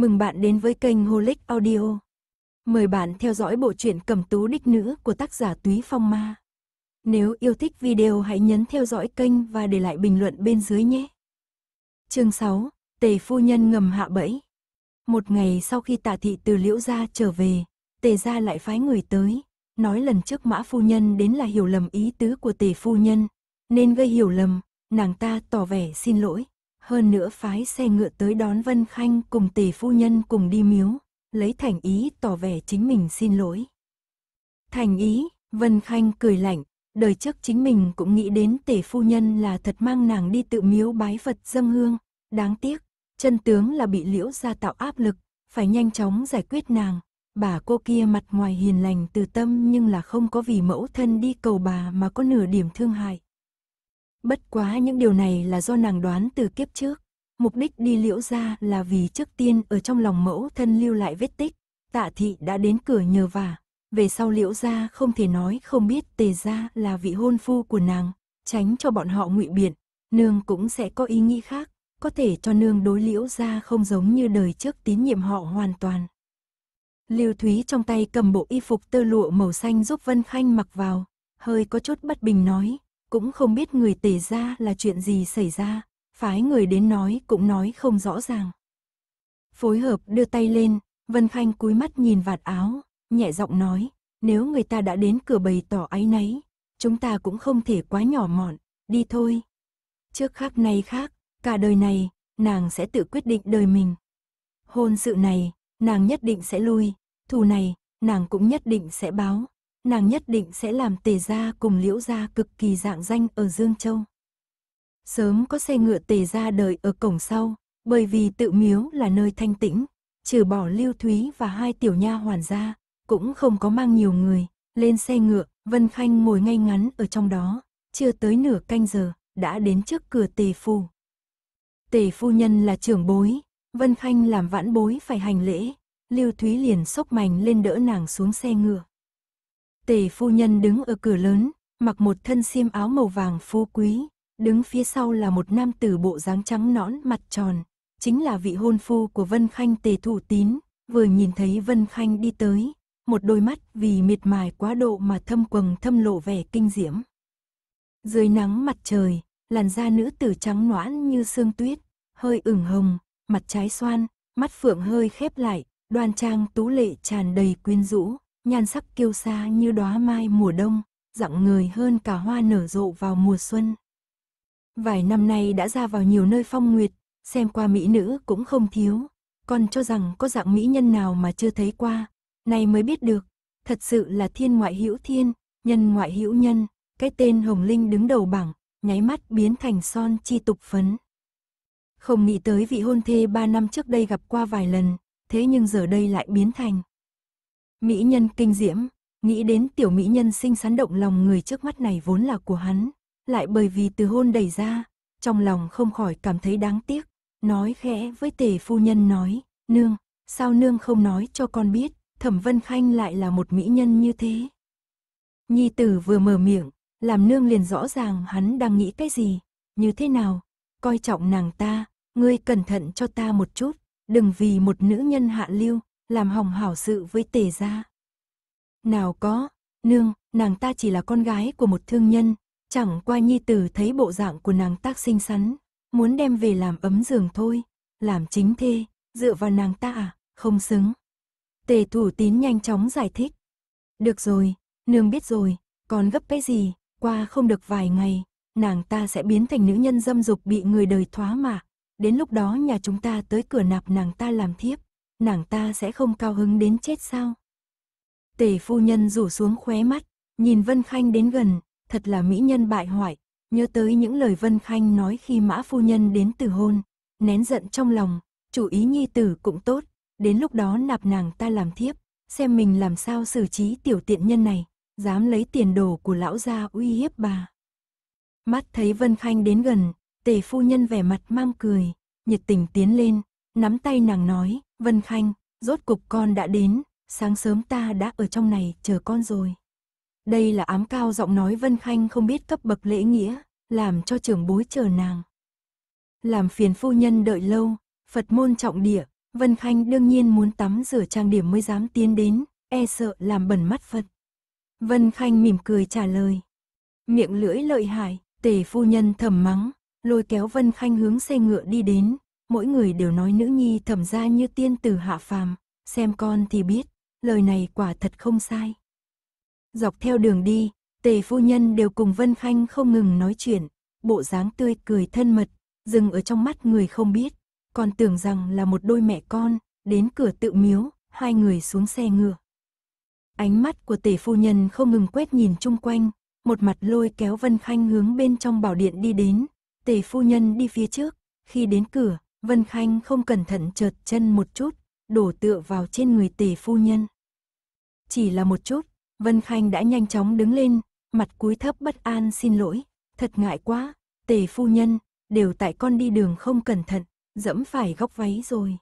Mừng bạn đến với kênh Holic Audio. Mời bạn theo dõi bộ truyện Cẩm Tú Đích Nữ của tác giả Túy Phong Ma. Nếu yêu thích video hãy nhấn theo dõi kênh và để lại bình luận bên dưới nhé. Chương 6, Tề Phu Nhân ngầm hạ bẫy. Một ngày sau khi tạ thị từ Liễu Gia trở về, Tề Gia lại phái người tới, nói lần trước Mã Phu Nhân đến là hiểu lầm ý tứ của Tề Phu Nhân, nên gây hiểu lầm, nàng ta tỏ vẻ xin lỗi, hơn nữa phái xe ngựa tới đón Vân Khanh cùng tỷ phu nhân cùng đi miếu, lấy thành ý tỏ vẻ chính mình xin lỗi. Thành ý, Vân Khanh cười lạnh, đời trước chính mình cũng nghĩ đến tỷ phu nhân là thật mang nàng đi tự miếu bái Phật dâng hương, đáng tiếc, chân tướng là bị liễu ra tạo áp lực, phải nhanh chóng giải quyết nàng. Bà cô kia mặt ngoài hiền lành từ tâm nhưng là không có vì mẫu thân đi cầu bà mà có nửa điểm thương hại. Bất quá những điều này là do nàng đoán từ kiếp trước. Mục đích đi liễu ra là vì trước tiên ở trong lòng mẫu thân lưu lại vết tích. Tạ thị đã đến cửa nhờ vả. Về sau liễu ra không thể nói không biết tề ra là vị hôn phu của nàng. Tránh cho bọn họ ngụy biện. Nương cũng sẽ có ý nghĩ khác. Có thể cho nương đối liễu ra không giống như đời trước tín nhiệm họ hoàn toàn. Lưu Thúy trong tay cầm bộ y phục tơ lụa màu xanh giúp Vân Khanh mặc vào. Hơi có chút bất bình nói cũng không biết người tề ra là chuyện gì xảy ra, phái người đến nói cũng nói không rõ ràng. Phối hợp đưa tay lên, Vân Khanh cúi mắt nhìn vạt áo, nhẹ giọng nói, nếu người ta đã đến cửa bày tỏ áy náy, chúng ta cũng không thể quá nhỏ mọn, đi thôi. Trước khác nay khác, cả đời này, nàng sẽ tự quyết định đời mình. Hôn sự này, nàng nhất định sẽ lui, thù này, nàng cũng nhất định sẽ báo nàng nhất định sẽ làm tề gia cùng liễu gia cực kỳ dạng danh ở Dương Châu. Sớm có xe ngựa tề gia đợi ở cổng sau, bởi vì tự miếu là nơi thanh tĩnh, trừ bỏ Lưu Thúy và hai tiểu nha hoàn gia cũng không có mang nhiều người, lên xe ngựa, Vân Khanh ngồi ngay ngắn ở trong đó, chưa tới nửa canh giờ, đã đến trước cửa tề phu. Tề phu nhân là trưởng bối, Vân Khanh làm vãn bối phải hành lễ, Lưu Thúy liền sốc mảnh lên đỡ nàng xuống xe ngựa. Tề phu nhân đứng ở cửa lớn, mặc một thân xiêm áo màu vàng phú quý, đứng phía sau là một nam tử bộ dáng trắng nõn mặt tròn, chính là vị hôn phu của Vân Khanh Tề Thủ Tín, vừa nhìn thấy Vân Khanh đi tới, một đôi mắt vì miệt mài quá độ mà thâm quầng thâm lộ vẻ kinh diễm. Dưới nắng mặt trời, làn da nữ tử trắng noãn như sương tuyết, hơi ửng hồng, mặt trái xoan, mắt phượng hơi khép lại, đoan trang tú lệ tràn đầy quyến rũ nhan sắc kiêu sa như đóa mai mùa đông, dặn người hơn cả hoa nở rộ vào mùa xuân. Vài năm nay đã ra vào nhiều nơi phong nguyệt, xem qua mỹ nữ cũng không thiếu, còn cho rằng có dạng mỹ nhân nào mà chưa thấy qua, nay mới biết được, thật sự là thiên ngoại hữu thiên, nhân ngoại hữu nhân, cái tên Hồng Linh đứng đầu bảng, nháy mắt biến thành son chi tục phấn. Không nghĩ tới vị hôn thê ba năm trước đây gặp qua vài lần, thế nhưng giờ đây lại biến thành. Mỹ nhân kinh diễm, nghĩ đến tiểu mỹ nhân xinh xắn động lòng người trước mắt này vốn là của hắn, lại bởi vì từ hôn đẩy ra, trong lòng không khỏi cảm thấy đáng tiếc, nói khẽ với tề phu nhân nói, nương, sao nương không nói cho con biết, thẩm vân khanh lại là một mỹ nhân như thế. Nhi tử vừa mở miệng, làm nương liền rõ ràng hắn đang nghĩ cái gì, như thế nào, coi trọng nàng ta, ngươi cẩn thận cho ta một chút, đừng vì một nữ nhân hạ lưu, làm hỏng hảo sự với tề gia. Nào có, nương, nàng ta chỉ là con gái của một thương nhân, chẳng qua nhi tử thấy bộ dạng của nàng tác xinh xắn, muốn đem về làm ấm giường thôi, làm chính thê, dựa vào nàng ta à, không xứng. Tề thủ tín nhanh chóng giải thích. Được rồi, nương biết rồi, còn gấp cái gì, qua không được vài ngày, nàng ta sẽ biến thành nữ nhân dâm dục bị người đời thoá mà. đến lúc đó nhà chúng ta tới cửa nạp nàng ta làm thiếp nàng ta sẽ không cao hứng đến chết sao. Tề phu nhân rủ xuống khóe mắt, nhìn Vân Khanh đến gần, thật là mỹ nhân bại hoại, nhớ tới những lời Vân Khanh nói khi mã phu nhân đến từ hôn, nén giận trong lòng, chủ ý nhi tử cũng tốt, đến lúc đó nạp nàng ta làm thiếp, xem mình làm sao xử trí tiểu tiện nhân này, dám lấy tiền đồ của lão gia uy hiếp bà. Mắt thấy Vân Khanh đến gần, tề phu nhân vẻ mặt mang cười, nhiệt tình tiến lên, nắm tay nàng nói, Vân Khanh, rốt cục con đã đến, sáng sớm ta đã ở trong này chờ con rồi. Đây là ám cao giọng nói Vân Khanh không biết cấp bậc lễ nghĩa, làm cho trưởng bối chờ nàng. Làm phiền phu nhân đợi lâu, Phật môn trọng địa, Vân Khanh đương nhiên muốn tắm rửa trang điểm mới dám tiến đến, e sợ làm bẩn mắt Phật. Vân Khanh mỉm cười trả lời. Miệng lưỡi lợi hại, tề phu nhân thầm mắng, lôi kéo Vân Khanh hướng xe ngựa đi đến, mỗi người đều nói nữ nhi thẩm ra như tiên tử hạ phàm, xem con thì biết, lời này quả thật không sai. Dọc theo đường đi, tề phu nhân đều cùng Vân Khanh không ngừng nói chuyện, bộ dáng tươi cười thân mật, dừng ở trong mắt người không biết, còn tưởng rằng là một đôi mẹ con, đến cửa tự miếu, hai người xuống xe ngựa. Ánh mắt của tề phu nhân không ngừng quét nhìn chung quanh, một mặt lôi kéo Vân Khanh hướng bên trong bảo điện đi đến, tề phu nhân đi phía trước, khi đến cửa, Vân Khanh không cẩn thận trượt chân một chút, đổ tựa vào trên người tề phu nhân. Chỉ là một chút, Vân Khanh đã nhanh chóng đứng lên, mặt cúi thấp bất an xin lỗi, thật ngại quá, tề phu nhân, đều tại con đi đường không cẩn thận, dẫm phải góc váy rồi.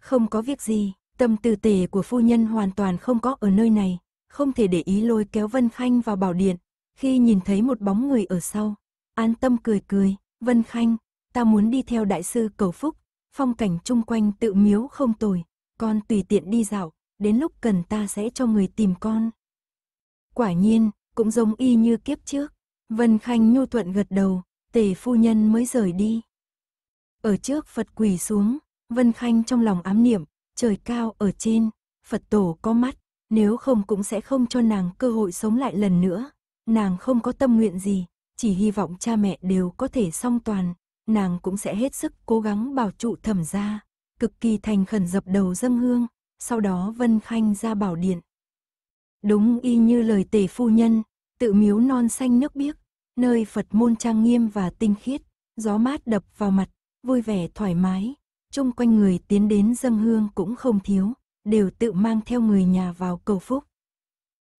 Không có việc gì, tâm tư tề của phu nhân hoàn toàn không có ở nơi này, không thể để ý lôi kéo Vân Khanh vào bảo điện, khi nhìn thấy một bóng người ở sau, an tâm cười cười, Vân Khanh, ta muốn đi theo đại sư cầu phúc, phong cảnh chung quanh tự miếu không tồi, con tùy tiện đi dạo, đến lúc cần ta sẽ cho người tìm con. Quả nhiên, cũng giống y như kiếp trước, Vân Khanh nhu thuận gật đầu, tề phu nhân mới rời đi. Ở trước Phật quỳ xuống, Vân Khanh trong lòng ám niệm, trời cao ở trên, Phật tổ có mắt, nếu không cũng sẽ không cho nàng cơ hội sống lại lần nữa. Nàng không có tâm nguyện gì, chỉ hy vọng cha mẹ đều có thể song toàn, nàng cũng sẽ hết sức cố gắng bảo trụ thẩm gia, cực kỳ thành khẩn dập đầu dâng hương, sau đó Vân Khanh ra bảo điện. Đúng y như lời tể phu nhân, tự miếu non xanh nước biếc, nơi Phật môn trang nghiêm và tinh khiết, gió mát đập vào mặt, vui vẻ thoải mái, chung quanh người tiến đến dâng hương cũng không thiếu, đều tự mang theo người nhà vào cầu phúc.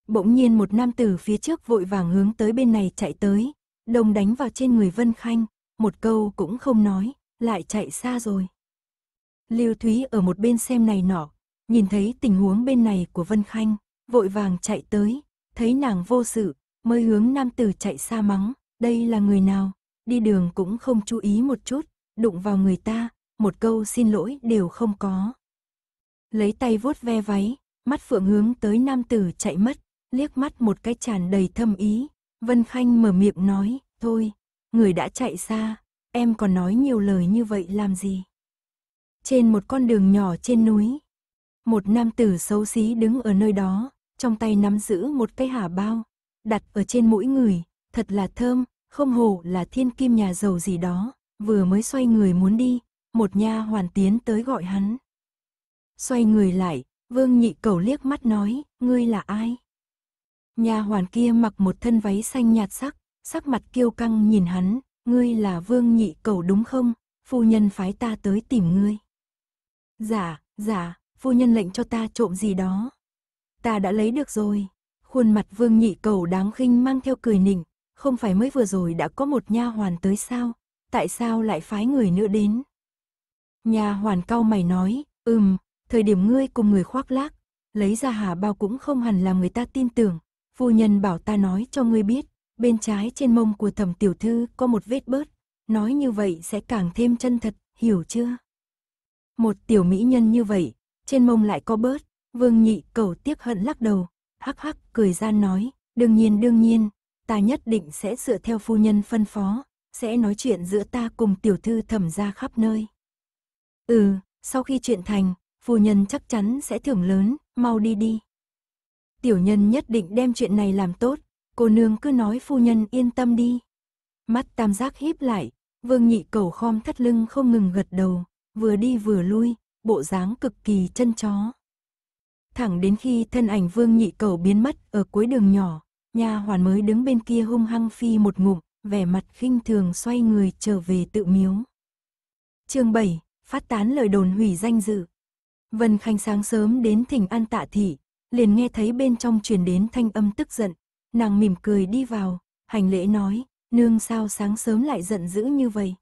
Bỗng nhiên một nam tử phía trước vội vàng hướng tới bên này chạy tới, đồng đánh vào trên người Vân Khanh, một câu cũng không nói, lại chạy xa rồi. Lưu Thúy ở một bên xem này nọ, nhìn thấy tình huống bên này của Vân Khanh, vội vàng chạy tới, thấy nàng vô sự, mới hướng nam tử chạy xa mắng, đây là người nào, đi đường cũng không chú ý một chút, đụng vào người ta, một câu xin lỗi đều không có. Lấy tay vuốt ve váy, mắt phượng hướng tới nam tử chạy mất, liếc mắt một cái tràn đầy thâm ý, Vân Khanh mở miệng nói, thôi, người đã chạy xa, em còn nói nhiều lời như vậy làm gì? Trên một con đường nhỏ trên núi, một nam tử xấu xí đứng ở nơi đó, trong tay nắm giữ một cái hả bao, đặt ở trên mũi người, thật là thơm, không hổ là thiên kim nhà giàu gì đó, vừa mới xoay người muốn đi, một nha hoàn tiến tới gọi hắn. Xoay người lại, Vương Nhị Cầu liếc mắt nói, ngươi là ai? Nha hoàn kia mặc một thân váy xanh nhạt sắc, sắc mặt kiêu căng nhìn hắn, ngươi là vương nhị cầu đúng không, phu nhân phái ta tới tìm ngươi. Dạ, dạ, phu nhân lệnh cho ta trộm gì đó. Ta đã lấy được rồi. Khuôn mặt vương nhị cầu đáng khinh mang theo cười nịnh, không phải mới vừa rồi đã có một nha hoàn tới sao, tại sao lại phái người nữa đến. Nhà hoàn cao mày nói, ừm, thời điểm ngươi cùng người khoác lác, lấy ra hà bao cũng không hẳn là người ta tin tưởng, phu nhân bảo ta nói cho ngươi biết, Bên trái trên mông của thẩm tiểu thư có một vết bớt, nói như vậy sẽ càng thêm chân thật, hiểu chưa? Một tiểu mỹ nhân như vậy, trên mông lại có bớt, vương nhị cầu tiếc hận lắc đầu, hắc hắc cười gian nói, đương nhiên đương nhiên, ta nhất định sẽ dựa theo phu nhân phân phó, sẽ nói chuyện giữa ta cùng tiểu thư thẩm ra khắp nơi. Ừ, sau khi chuyện thành, phu nhân chắc chắn sẽ thưởng lớn, mau đi đi. Tiểu nhân nhất định đem chuyện này làm tốt, cô nương cứ nói phu nhân yên tâm đi. Mắt tam giác híp lại, vương nhị cầu khom thắt lưng không ngừng gật đầu, vừa đi vừa lui, bộ dáng cực kỳ chân chó. Thẳng đến khi thân ảnh vương nhị cầu biến mất ở cuối đường nhỏ, nhà hoàn mới đứng bên kia hung hăng phi một ngụm, vẻ mặt khinh thường xoay người trở về tự miếu. chương 7, phát tán lời đồn hủy danh dự. Vân Khanh sáng sớm đến thỉnh an tạ thị, liền nghe thấy bên trong truyền đến thanh âm tức giận, Nàng mỉm cười đi vào, hành lễ nói, nương sao sáng sớm lại giận dữ như vậy.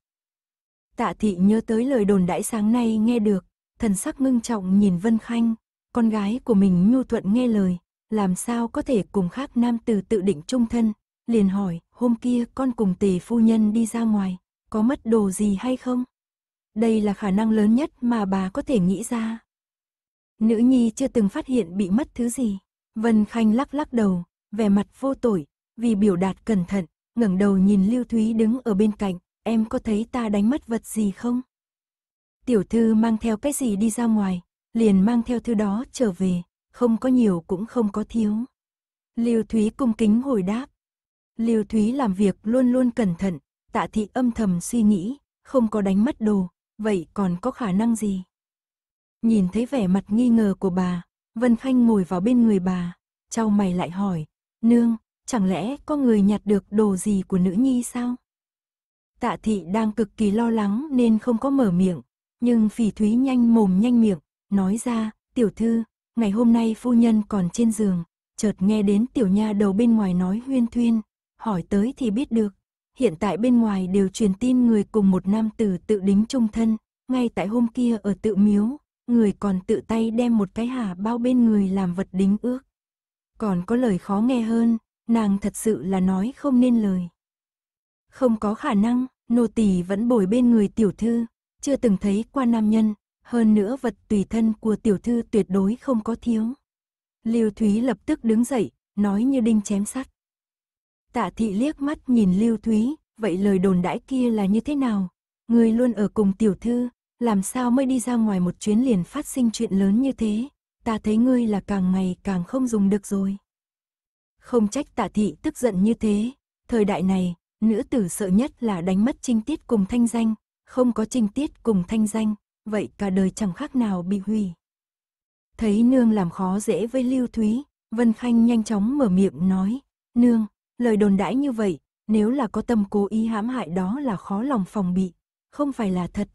Tạ thị nhớ tới lời đồn đãi sáng nay nghe được, thần sắc ngưng trọng nhìn Vân Khanh, con gái của mình nhu thuận nghe lời, làm sao có thể cùng khác nam tử tự định trung thân, liền hỏi, hôm kia con cùng tề phu nhân đi ra ngoài, có mất đồ gì hay không? Đây là khả năng lớn nhất mà bà có thể nghĩ ra. Nữ nhi chưa từng phát hiện bị mất thứ gì. Vân Khanh lắc lắc đầu, vẻ mặt vô tội, vì biểu đạt cẩn thận, ngẩng đầu nhìn Lưu Thúy đứng ở bên cạnh, em có thấy ta đánh mất vật gì không? Tiểu thư mang theo cái gì đi ra ngoài, liền mang theo thứ đó trở về, không có nhiều cũng không có thiếu. Lưu Thúy cung kính hồi đáp. Lưu Thúy làm việc luôn luôn cẩn thận, tạ thị âm thầm suy nghĩ, không có đánh mất đồ, vậy còn có khả năng gì? Nhìn thấy vẻ mặt nghi ngờ của bà, Vân Khanh ngồi vào bên người bà, trao mày lại hỏi, Nương, chẳng lẽ có người nhặt được đồ gì của nữ nhi sao? Tạ thị đang cực kỳ lo lắng nên không có mở miệng, nhưng phỉ thúy nhanh mồm nhanh miệng, nói ra, tiểu thư, ngày hôm nay phu nhân còn trên giường, chợt nghe đến tiểu nha đầu bên ngoài nói huyên thuyên, hỏi tới thì biết được. Hiện tại bên ngoài đều truyền tin người cùng một nam tử tự đính chung thân, ngay tại hôm kia ở tự miếu, người còn tự tay đem một cái hà bao bên người làm vật đính ước còn có lời khó nghe hơn, nàng thật sự là nói không nên lời. Không có khả năng, nô tỳ vẫn bồi bên người tiểu thư, chưa từng thấy qua nam nhân, hơn nữa vật tùy thân của tiểu thư tuyệt đối không có thiếu. Lưu Thúy lập tức đứng dậy, nói như đinh chém sắt. Tạ thị liếc mắt nhìn Lưu Thúy, vậy lời đồn đãi kia là như thế nào? Người luôn ở cùng tiểu thư, làm sao mới đi ra ngoài một chuyến liền phát sinh chuyện lớn như thế? ta thấy ngươi là càng ngày càng không dùng được rồi. Không trách tạ thị tức giận như thế, thời đại này, nữ tử sợ nhất là đánh mất trinh tiết cùng thanh danh, không có trinh tiết cùng thanh danh, vậy cả đời chẳng khác nào bị hủy. Thấy nương làm khó dễ với Lưu Thúy, Vân Khanh nhanh chóng mở miệng nói, nương, lời đồn đãi như vậy, nếu là có tâm cố ý hãm hại đó là khó lòng phòng bị, không phải là thật.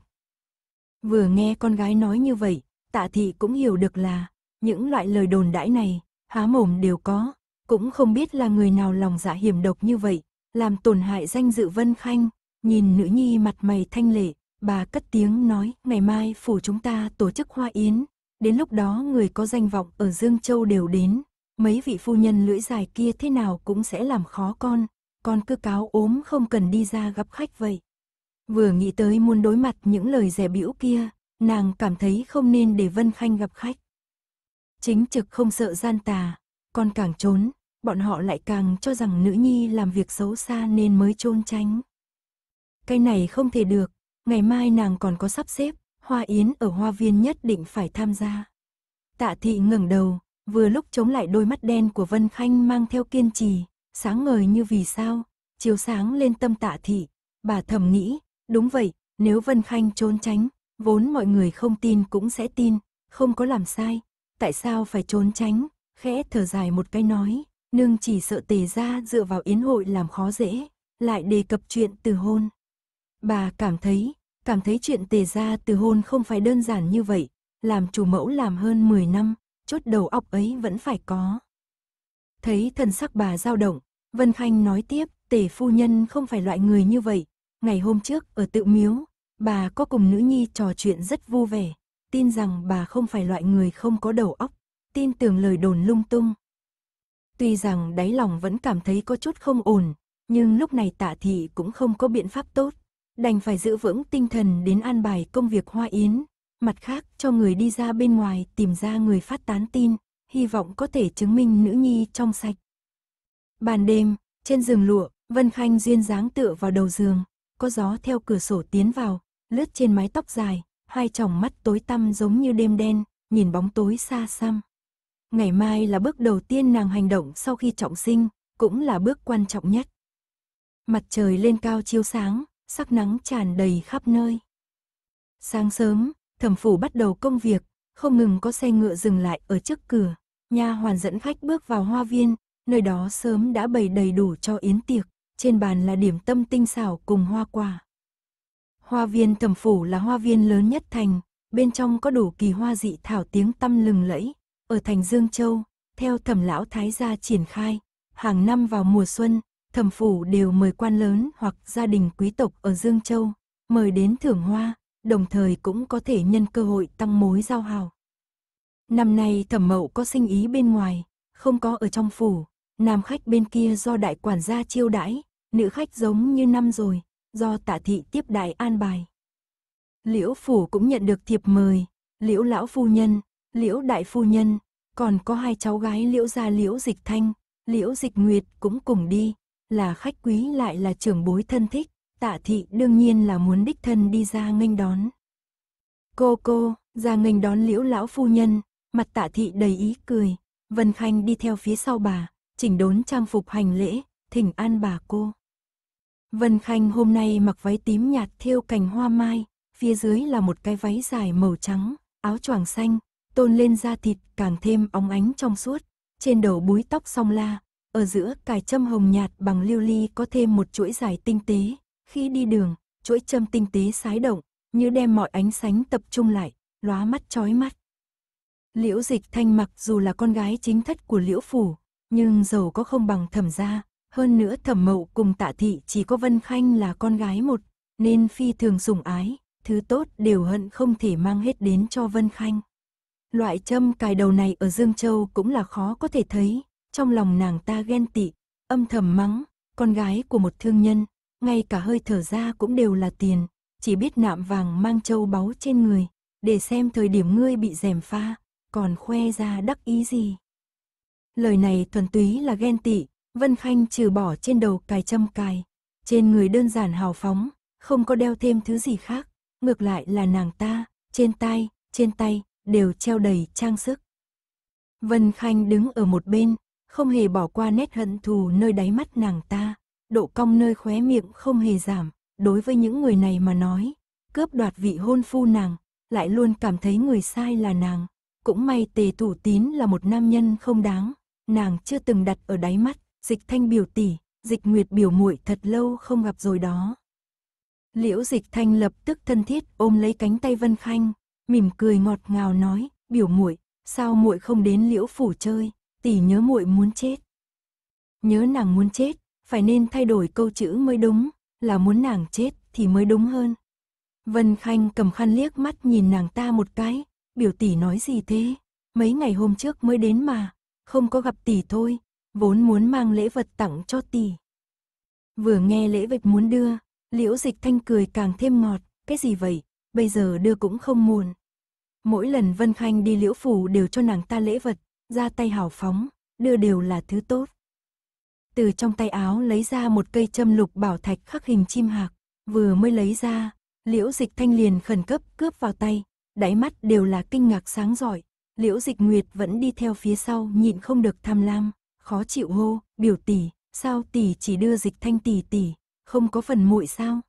Vừa nghe con gái nói như vậy, tạ thị cũng hiểu được là, những loại lời đồn đãi này, há mồm đều có, cũng không biết là người nào lòng dạ hiểm độc như vậy, làm tổn hại danh dự Vân Khanh, nhìn nữ nhi mặt mày thanh lệ, bà cất tiếng nói, ngày mai phủ chúng ta tổ chức hoa yến, đến lúc đó người có danh vọng ở Dương Châu đều đến, mấy vị phu nhân lưỡi dài kia thế nào cũng sẽ làm khó con, con cứ cáo ốm không cần đi ra gặp khách vậy. Vừa nghĩ tới muốn đối mặt những lời rẻ bĩu kia, nàng cảm thấy không nên để Vân Khanh gặp khách. Chính trực không sợ gian tà, còn càng trốn, bọn họ lại càng cho rằng nữ nhi làm việc xấu xa nên mới trôn tránh. Cái này không thể được, ngày mai nàng còn có sắp xếp, hoa yến ở hoa viên nhất định phải tham gia. Tạ thị ngẩng đầu, vừa lúc chống lại đôi mắt đen của Vân Khanh mang theo kiên trì, sáng ngời như vì sao, chiếu sáng lên tâm tạ thị, bà thầm nghĩ, đúng vậy, nếu Vân Khanh trốn tránh, vốn mọi người không tin cũng sẽ tin, không có làm sai, tại sao phải trốn tránh, khẽ thở dài một cái nói, nương chỉ sợ tề ra dựa vào yến hội làm khó dễ, lại đề cập chuyện từ hôn. Bà cảm thấy, cảm thấy chuyện tề ra từ hôn không phải đơn giản như vậy, làm chủ mẫu làm hơn 10 năm, chốt đầu óc ấy vẫn phải có. Thấy thần sắc bà dao động, Vân Khanh nói tiếp, tề phu nhân không phải loại người như vậy, ngày hôm trước ở tự miếu, bà có cùng nữ nhi trò chuyện rất vui vẻ, tin rằng bà không phải loại người không có đầu óc, tin tưởng lời đồn lung tung. Tuy rằng đáy lòng vẫn cảm thấy có chút không ổn, nhưng lúc này tạ thị cũng không có biện pháp tốt, đành phải giữ vững tinh thần đến an bài công việc hoa yến, mặt khác cho người đi ra bên ngoài tìm ra người phát tán tin, hy vọng có thể chứng minh nữ nhi trong sạch. Ban đêm, trên giường lụa, Vân Khanh duyên dáng tựa vào đầu giường, có gió theo cửa sổ tiến vào, lướt trên mái tóc dài, hai tròng mắt tối tăm giống như đêm đen, nhìn bóng tối xa xăm. Ngày mai là bước đầu tiên nàng hành động sau khi trọng sinh, cũng là bước quan trọng nhất. Mặt trời lên cao chiếu sáng, sắc nắng tràn đầy khắp nơi. Sáng sớm, thẩm phủ bắt đầu công việc, không ngừng có xe ngựa dừng lại ở trước cửa. Nha hoàn dẫn khách bước vào hoa viên, nơi đó sớm đã bày đầy đủ cho yến tiệc, trên bàn là điểm tâm tinh xảo cùng hoa quả. Hoa viên thẩm phủ là hoa viên lớn nhất thành, bên trong có đủ kỳ hoa dị thảo tiếng tăm lừng lẫy, ở thành Dương Châu, theo thẩm lão thái gia triển khai, hàng năm vào mùa xuân, thẩm phủ đều mời quan lớn hoặc gia đình quý tộc ở Dương Châu, mời đến thưởng hoa, đồng thời cũng có thể nhân cơ hội tăng mối giao hào. Năm nay thẩm mậu có sinh ý bên ngoài, không có ở trong phủ, nam khách bên kia do đại quản gia chiêu đãi, nữ khách giống như năm rồi, do tạ thị tiếp đại an bài. Liễu Phủ cũng nhận được thiệp mời, Liễu Lão Phu Nhân, Liễu Đại Phu Nhân, còn có hai cháu gái Liễu Gia Liễu Dịch Thanh, Liễu Dịch Nguyệt cũng cùng đi, là khách quý lại là trưởng bối thân thích, tạ thị đương nhiên là muốn đích thân đi ra nghênh đón. Cô cô, ra nghênh đón Liễu Lão Phu Nhân, mặt tạ thị đầy ý cười, Vân Khanh đi theo phía sau bà, chỉnh đốn trang phục hành lễ, thỉnh an bà cô. Vân Khanh hôm nay mặc váy tím nhạt thêu cành hoa mai, phía dưới là một cái váy dài màu trắng, áo choàng xanh, tôn lên da thịt càng thêm óng ánh trong suốt, trên đầu búi tóc song la, ở giữa cài châm hồng nhạt bằng lưu ly có thêm một chuỗi dài tinh tế, khi đi đường, chuỗi châm tinh tế sái động, như đem mọi ánh sáng tập trung lại, lóa mắt chói mắt. Liễu Dịch Thanh mặc dù là con gái chính thất của Liễu phủ, nhưng giàu có không bằng Thẩm gia, hơn nữa thẩm mậu cùng tạ thị chỉ có Vân Khanh là con gái một, nên phi thường sủng ái, thứ tốt đều hận không thể mang hết đến cho Vân Khanh. Loại châm cài đầu này ở Dương Châu cũng là khó có thể thấy, trong lòng nàng ta ghen tị, âm thầm mắng, con gái của một thương nhân, ngay cả hơi thở ra cũng đều là tiền, chỉ biết nạm vàng mang châu báu trên người, để xem thời điểm ngươi bị rèm pha, còn khoe ra đắc ý gì. Lời này thuần túy là ghen tị, Vân Khanh trừ bỏ trên đầu cài châm cài, trên người đơn giản hào phóng, không có đeo thêm thứ gì khác, ngược lại là nàng ta, trên tay, trên tay, đều treo đầy trang sức. Vân Khanh đứng ở một bên, không hề bỏ qua nét hận thù nơi đáy mắt nàng ta, độ cong nơi khóe miệng không hề giảm, đối với những người này mà nói, cướp đoạt vị hôn phu nàng, lại luôn cảm thấy người sai là nàng. Cũng may tề thủ tín là một nam nhân không đáng, nàng chưa từng đặt ở đáy mắt, Dịch Thanh biểu tỷ, Dịch Nguyệt biểu muội thật lâu không gặp rồi đó. Liễu Dịch Thanh lập tức thân thiết ôm lấy cánh tay Vân Khanh, mỉm cười ngọt ngào nói, "Biểu muội, sao muội không đến Liễu phủ chơi, tỷ nhớ muội muốn chết." Nhớ nàng muốn chết, phải nên thay đổi câu chữ mới đúng, là muốn nàng chết thì mới đúng hơn. Vân Khanh cầm khăn liếc mắt nhìn nàng ta một cái, biểu tỷ nói gì thế, mấy ngày hôm trước mới đến mà, không có gặp tỷ thôi, vốn muốn mang lễ vật tặng cho tỷ. Vừa nghe lễ vật muốn đưa, liễu dịch thanh cười càng thêm ngọt, cái gì vậy, bây giờ đưa cũng không muộn. Mỗi lần Vân Khanh đi liễu phủ đều cho nàng ta lễ vật, ra tay hào phóng, đưa đều là thứ tốt. Từ trong tay áo lấy ra một cây châm lục bảo thạch khắc hình chim hạc, vừa mới lấy ra, liễu dịch thanh liền khẩn cấp cướp vào tay, đáy mắt đều là kinh ngạc sáng giỏi, liễu dịch nguyệt vẫn đi theo phía sau nhịn không được tham lam khó chịu hô, biểu tỷ, sao tỷ chỉ đưa dịch thanh tỷ tỷ, không có phần muội sao?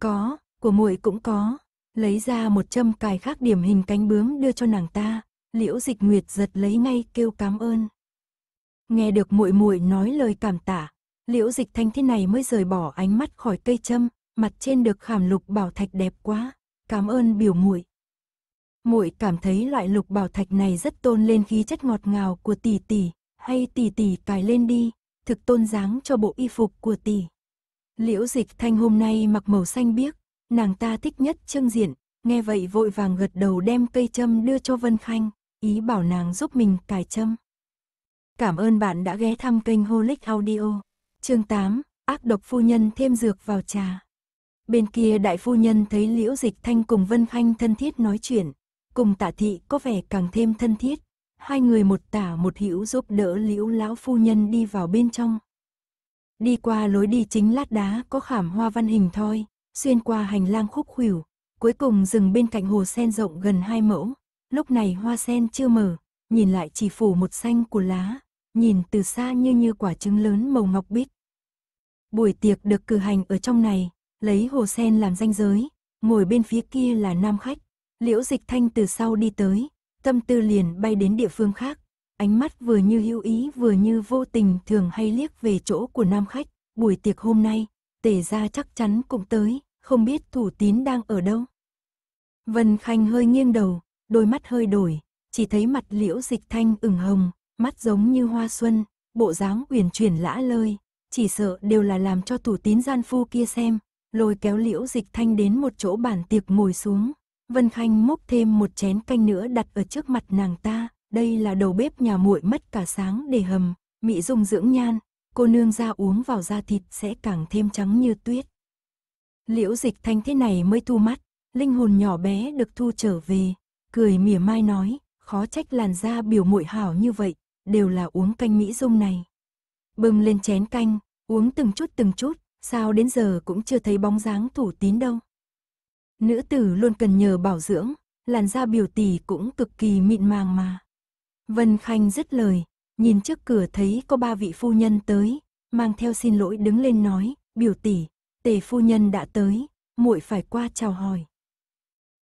Có, của muội cũng có. Lấy ra một châm cài khác điểm hình cánh bướm đưa cho nàng ta, Liễu Dịch Nguyệt giật lấy ngay kêu cảm ơn. Nghe được muội muội nói lời cảm tạ, Liễu Dịch Thanh thế này mới rời bỏ ánh mắt khỏi cây châm, mặt trên được khảm lục bảo thạch đẹp quá, cảm ơn biểu muội. Muội cảm thấy loại lục bảo thạch này rất tôn lên khí chất ngọt ngào của tỷ tỷ, hay tỷ tỷ cài lên đi, thực tôn dáng cho bộ y phục của tỷ. Liễu dịch thanh hôm nay mặc màu xanh biếc, nàng ta thích nhất trương diện, nghe vậy vội vàng gật đầu đem cây châm đưa cho Vân Khanh, ý bảo nàng giúp mình cài châm. Cảm ơn bạn đã ghé thăm kênh Holic Audio. Chương 8, ác độc phu nhân thêm dược vào trà. Bên kia đại phu nhân thấy Liễu Dịch Thanh cùng Vân Khanh thân thiết nói chuyện, cùng Tạ thị có vẻ càng thêm thân thiết, Hai người một tả một hữu giúp đỡ liễu lão phu nhân đi vào bên trong. Đi qua lối đi chính lát đá có khảm hoa văn hình thoi, xuyên qua hành lang khúc khuỷu, cuối cùng dừng bên cạnh hồ sen rộng gần hai mẫu. Lúc này hoa sen chưa mở, nhìn lại chỉ phủ một xanh của lá, nhìn từ xa như như quả trứng lớn màu ngọc bích. Buổi tiệc được cử hành ở trong này, lấy hồ sen làm danh giới, ngồi bên phía kia là nam khách, liễu dịch thanh từ sau đi tới, tâm tư liền bay đến địa phương khác. Ánh mắt vừa như hữu ý vừa như vô tình thường hay liếc về chỗ của nam khách, buổi tiệc hôm nay, tề ra chắc chắn cũng tới, không biết thủ tín đang ở đâu. Vân Khanh hơi nghiêng đầu, đôi mắt hơi đổi, chỉ thấy mặt liễu dịch thanh ửng hồng, mắt giống như hoa xuân, bộ dáng uyển chuyển lã lơi, chỉ sợ đều là làm cho thủ tín gian phu kia xem, lôi kéo liễu dịch thanh đến một chỗ bàn tiệc ngồi xuống, Vân Khanh múc thêm một chén canh nữa đặt ở trước mặt nàng ta, đây là đầu bếp nhà muội mất cả sáng để hầm, mỹ dung dưỡng nhan, cô nương ra uống vào da thịt sẽ càng thêm trắng như tuyết. Liễu dịch thanh thế này mới thu mắt, linh hồn nhỏ bé được thu trở về, cười mỉa mai nói, khó trách làn da biểu muội hảo như vậy, đều là uống canh mỹ dung này. Bưng lên chén canh, uống từng chút từng chút, sao đến giờ cũng chưa thấy bóng dáng thủ tín đâu. Nữ tử luôn cần nhờ bảo dưỡng, làn da biểu tỷ cũng cực kỳ mịn màng mà. Vân Khanh dứt lời, nhìn trước cửa thấy có ba vị phu nhân tới, mang theo xin lỗi đứng lên nói, biểu tỷ, tề phu nhân đã tới, muội phải qua chào hỏi.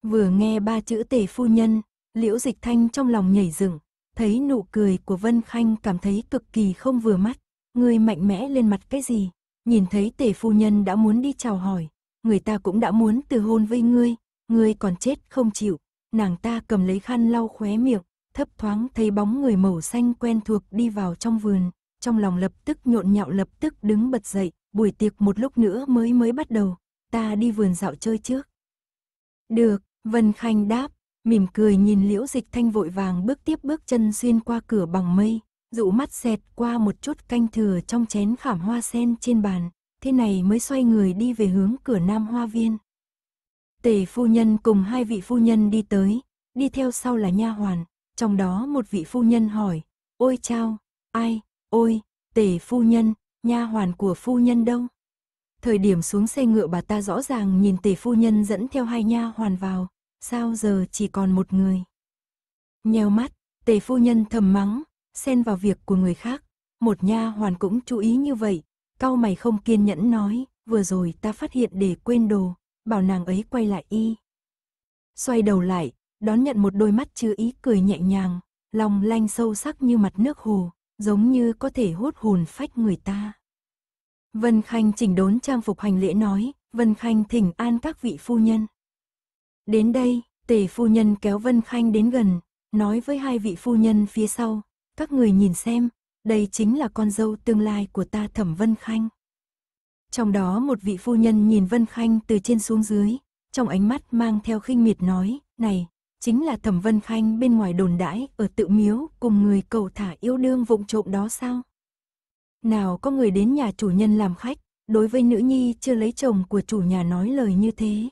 Vừa nghe ba chữ tề phu nhân, liễu dịch thanh trong lòng nhảy dựng, thấy nụ cười của Vân Khanh cảm thấy cực kỳ không vừa mắt, người mạnh mẽ lên mặt cái gì, nhìn thấy tề phu nhân đã muốn đi chào hỏi, người ta cũng đã muốn từ hôn với ngươi, ngươi còn chết không chịu. Nàng ta cầm lấy khăn lau khóe miệng, thấp thoáng thấy bóng người màu xanh quen thuộc đi vào trong vườn, trong lòng lập tức nhộn nhạo lập tức đứng bật dậy, buổi tiệc một lúc nữa mới mới bắt đầu, ta đi vườn dạo chơi trước. Được, Vân Khanh đáp, mỉm cười nhìn liễu dịch thanh vội vàng bước tiếp bước chân xuyên qua cửa bằng mây, dụ mắt xẹt qua một chút canh thừa trong chén khảm hoa sen trên bàn, thế này mới xoay người đi về hướng cửa Nam Hoa Viên. Tề phu nhân cùng hai vị phu nhân đi tới, đi theo sau là nha hoàn, trong đó một vị phu nhân hỏi, ôi chao, ai, ôi, tề phu nhân, nha hoàn của phu nhân đâu? Thời điểm xuống xe ngựa bà ta rõ ràng nhìn tề phu nhân dẫn theo hai nha hoàn vào, sao giờ chỉ còn một người? Nheo mắt, tề phu nhân thầm mắng, xen vào việc của người khác, một nha hoàn cũng chú ý như vậy, Cao mày không kiên nhẫn nói, vừa rồi ta phát hiện để quên đồ, bảo nàng ấy quay lại y. Xoay đầu lại, đón nhận một đôi mắt chứa ý cười nhẹ nhàng, lòng lanh sâu sắc như mặt nước hồ, giống như có thể hút hồn phách người ta. Vân Khanh chỉnh đốn trang phục hành lễ nói, Vân Khanh thỉnh an các vị phu nhân. Đến đây, tề phu nhân kéo Vân Khanh đến gần, nói với hai vị phu nhân phía sau, các người nhìn xem, đây chính là con dâu tương lai của ta Thẩm Vân Khanh. Trong đó một vị phu nhân nhìn Vân Khanh từ trên xuống dưới, trong ánh mắt mang theo khinh miệt nói, này, chính là Thẩm Vân Khanh bên ngoài đồn đãi ở tự miếu cùng người cầu thả yêu đương vụng trộm đó sao? Nào có người đến nhà chủ nhân làm khách, đối với nữ nhi chưa lấy chồng của chủ nhà nói lời như thế.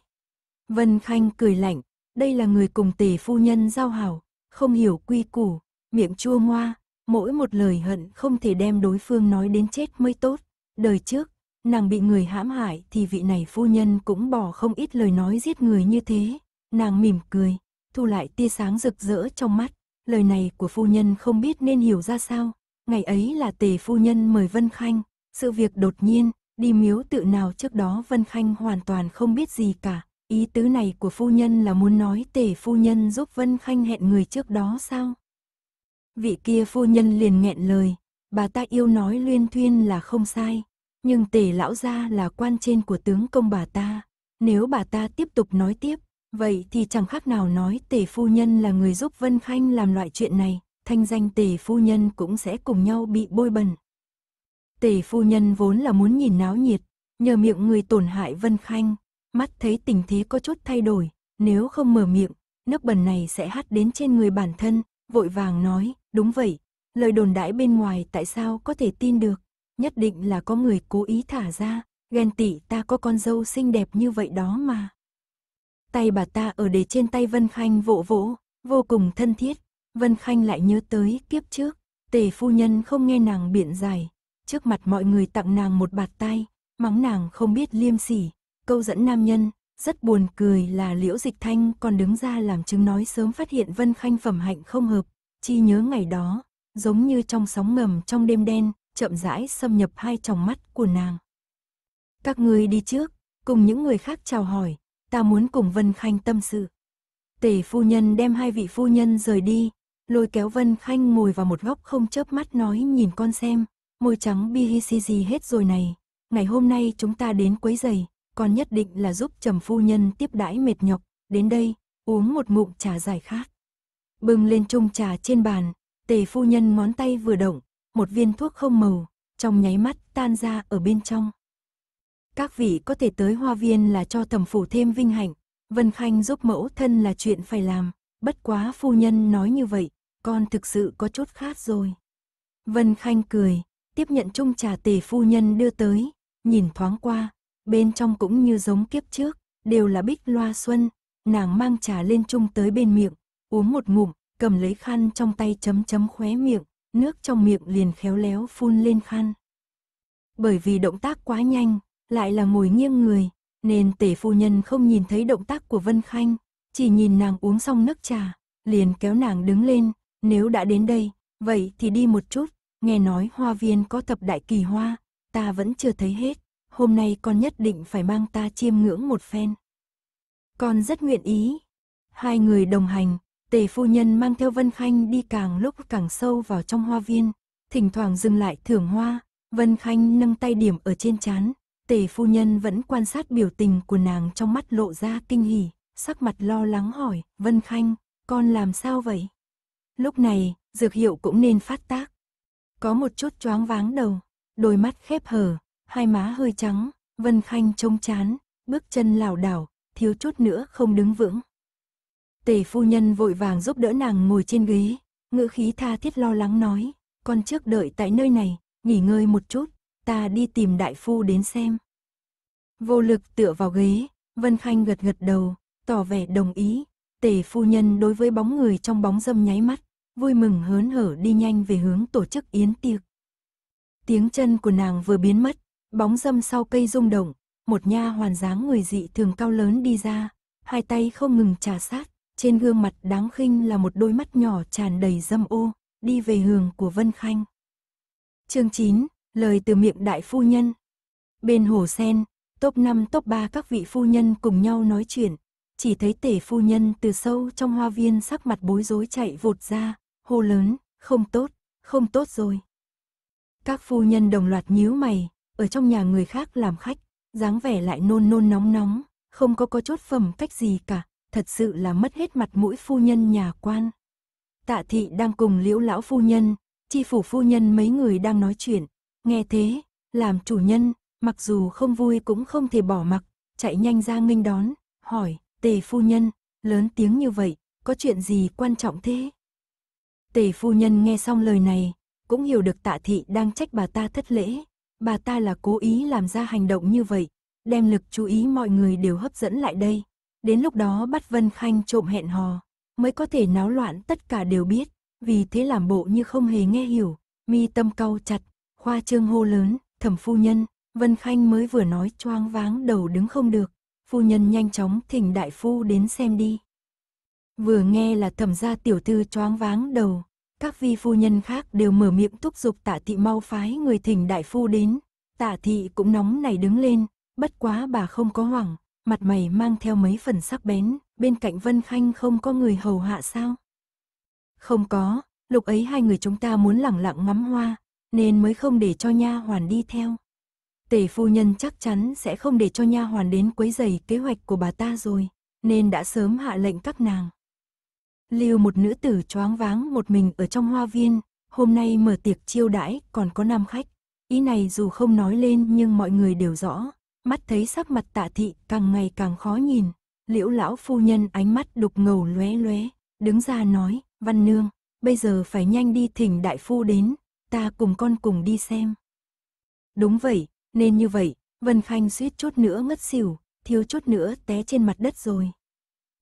Vân Khanh cười lạnh, đây là người cùng tề phu nhân giao hảo, không hiểu quy củ, miệng chua ngoa, mỗi một lời hận không thể đem đối phương nói đến chết mới tốt. Đời trước, nàng bị người hãm hại thì vị này phu nhân cũng bỏ không ít lời nói giết người như thế. Nàng mỉm cười, thu lại tia sáng rực rỡ trong mắt. Lời này của phu nhân không biết nên hiểu ra sao. Ngày ấy là tề phu nhân mời Vân Khanh. Sự việc đột nhiên, đi miếu tự nào trước đó Vân Khanh hoàn toàn không biết gì cả. Ý tứ này của phu nhân là muốn nói tề phu nhân giúp Vân Khanh hẹn người trước đó sao? Vị kia phu nhân liền nghẹn lời, bà ta yêu nói luyên thuyên là không sai, nhưng tề lão gia là quan trên của tướng công bà ta. Nếu bà ta tiếp tục nói tiếp, vậy thì chẳng khác nào nói tề phu nhân là người giúp Vân Khanh làm loại chuyện này, thanh danh tề phu nhân cũng sẽ cùng nhau bị bôi bẩn. Tề phu nhân vốn là muốn nhìn náo nhiệt, nhờ miệng người tổn hại Vân Khanh, mắt thấy tình thế có chút thay đổi, nếu không mở miệng, nước bẩn này sẽ hắt đến trên người bản thân, vội vàng nói, Đúng vậy, lời đồn đãi bên ngoài tại sao có thể tin được, nhất định là có người cố ý thả ra, ghen tị ta có con dâu xinh đẹp như vậy đó mà. Tay bà ta ở đề trên tay Vân Khanh vỗ vỗ, vô cùng thân thiết, Vân Khanh lại nhớ tới kiếp trước, tề phu nhân không nghe nàng biện giải, trước mặt mọi người tặng nàng một bạt tay, mắng nàng không biết liêm sỉ, câu dẫn nam nhân, rất buồn cười là Liễu Dịch Thanh còn đứng ra làm chứng nói sớm phát hiện Vân Khanh phẩm hạnh không hợp, Chi nhớ ngày đó, giống như trong sóng ngầm trong đêm đen, chậm rãi xâm nhập hai tròng mắt của nàng. Các ngươi đi trước, cùng những người khác chào hỏi, ta muốn cùng Vân Khanh tâm sự. Tề phu nhân đem hai vị phu nhân rời đi, lôi kéo Vân Khanh ngồi vào một góc không chớp mắt nói nhìn con xem, môi trắng bi si gì hết rồi này, ngày hôm nay chúng ta đến quấy giày, còn nhất định là giúp trầm phu nhân tiếp đãi mệt nhọc, đến đây, uống một ngụm trà giải khát bưng lên chung trà trên bàn, tề phu nhân ngón tay vừa động, một viên thuốc không màu, trong nháy mắt tan ra ở bên trong. Các vị có thể tới hoa viên là cho thẩm phủ thêm vinh hạnh, Vân Khanh giúp mẫu thân là chuyện phải làm, bất quá phu nhân nói như vậy, con thực sự có chút khát rồi. Vân Khanh cười, tiếp nhận chung trà tề phu nhân đưa tới, nhìn thoáng qua, bên trong cũng như giống kiếp trước, đều là bích loa xuân, nàng mang trà lên chung tới bên miệng, uống một ngụm, cầm lấy khăn trong tay chấm chấm khóe miệng, nước trong miệng liền khéo léo phun lên khăn. Bởi vì động tác quá nhanh, lại là ngồi nghiêng người, nên tể phu nhân không nhìn thấy động tác của Vân Khanh, chỉ nhìn nàng uống xong nước trà, liền kéo nàng đứng lên, nếu đã đến đây, vậy thì đi một chút, nghe nói hoa viên có tập đại kỳ hoa, ta vẫn chưa thấy hết, hôm nay con nhất định phải mang ta chiêm ngưỡng một phen. Con rất nguyện ý. Hai người đồng hành, Tề phu nhân mang theo Vân Khanh đi càng lúc càng sâu vào trong hoa viên, thỉnh thoảng dừng lại thưởng hoa, Vân Khanh nâng tay điểm ở trên chán, tề phu nhân vẫn quan sát biểu tình của nàng trong mắt lộ ra kinh hỉ, sắc mặt lo lắng hỏi, Vân Khanh, con làm sao vậy? Lúc này, dược hiệu cũng nên phát tác. Có một chút choáng váng đầu, đôi mắt khép hờ, hai má hơi trắng, Vân Khanh trông chán, bước chân lảo đảo, thiếu chút nữa không đứng vững. Tề phu nhân vội vàng giúp đỡ nàng ngồi trên ghế, ngữ khí tha thiết lo lắng nói, con trước đợi tại nơi này, nghỉ ngơi một chút, ta đi tìm đại phu đến xem. Vô lực tựa vào ghế, Vân Khanh gật gật đầu, tỏ vẻ đồng ý, tề phu nhân đối với bóng người trong bóng dâm nháy mắt, vui mừng hớn hở đi nhanh về hướng tổ chức yến tiệc. Tiếng chân của nàng vừa biến mất, bóng dâm sau cây rung động, một nha hoàn dáng người dị thường cao lớn đi ra, hai tay không ngừng trà sát, trên gương mặt đáng khinh là một đôi mắt nhỏ tràn đầy dâm ô, đi về hướng của Vân Khanh. Chương 9, lời từ miệng đại phu nhân. Bên hồ sen, top 5 top 3 các vị phu nhân cùng nhau nói chuyện, chỉ thấy tể phu nhân từ sâu trong hoa viên sắc mặt bối rối chạy vụt ra, hô lớn, không tốt, không tốt rồi. Các phu nhân đồng loạt nhíu mày, ở trong nhà người khác làm khách, dáng vẻ lại nôn nôn nóng nóng, không có có chút phẩm cách gì cả, thật sự là mất hết mặt mũi phu nhân nhà quan. Tạ thị đang cùng liễu lão phu nhân, chi phủ phu nhân mấy người đang nói chuyện, nghe thế, làm chủ nhân, mặc dù không vui cũng không thể bỏ mặc, chạy nhanh ra nghênh đón, hỏi, tề phu nhân, lớn tiếng như vậy, có chuyện gì quan trọng thế? Tề phu nhân nghe xong lời này, cũng hiểu được tạ thị đang trách bà ta thất lễ, bà ta là cố ý làm ra hành động như vậy, đem lực chú ý mọi người đều hấp dẫn lại đây, Đến lúc đó bắt Vân Khanh trộm hẹn hò, mới có thể náo loạn tất cả đều biết, vì thế làm bộ như không hề nghe hiểu, mi tâm cau chặt, khoa trương hô lớn, thẩm phu nhân, Vân Khanh mới vừa nói choang váng đầu đứng không được, phu nhân nhanh chóng thỉnh đại phu đến xem đi. Vừa nghe là thẩm gia tiểu thư choáng váng đầu, các vi phu nhân khác đều mở miệng thúc giục tạ thị mau phái người thỉnh đại phu đến, tạ thị cũng nóng này đứng lên, bất quá bà không có hoảng, mặt mày mang theo mấy phần sắc bén, bên cạnh Vân Khanh không có người hầu hạ sao? Không có, lúc ấy hai người chúng ta muốn lặng lặng ngắm hoa, nên mới không để cho nha hoàn đi theo. Tề phu nhân chắc chắn sẽ không để cho nha hoàn đến quấy rầy kế hoạch của bà ta rồi, nên đã sớm hạ lệnh các nàng. Lưu một nữ tử choáng váng một mình ở trong hoa viên, hôm nay mở tiệc chiêu đãi còn có nam khách. Ý này dù không nói lên nhưng mọi người đều rõ, mắt thấy sắc mặt tạ thị càng ngày càng khó nhìn. Liễu lão phu nhân ánh mắt đục ngầu lóe lóe, đứng ra nói, văn nương, bây giờ phải nhanh đi thỉnh đại phu đến, ta cùng con cùng đi xem. Đúng vậy, nên như vậy, Vân Khanh suýt chút nữa ngất xỉu, thiếu chút nữa té trên mặt đất rồi.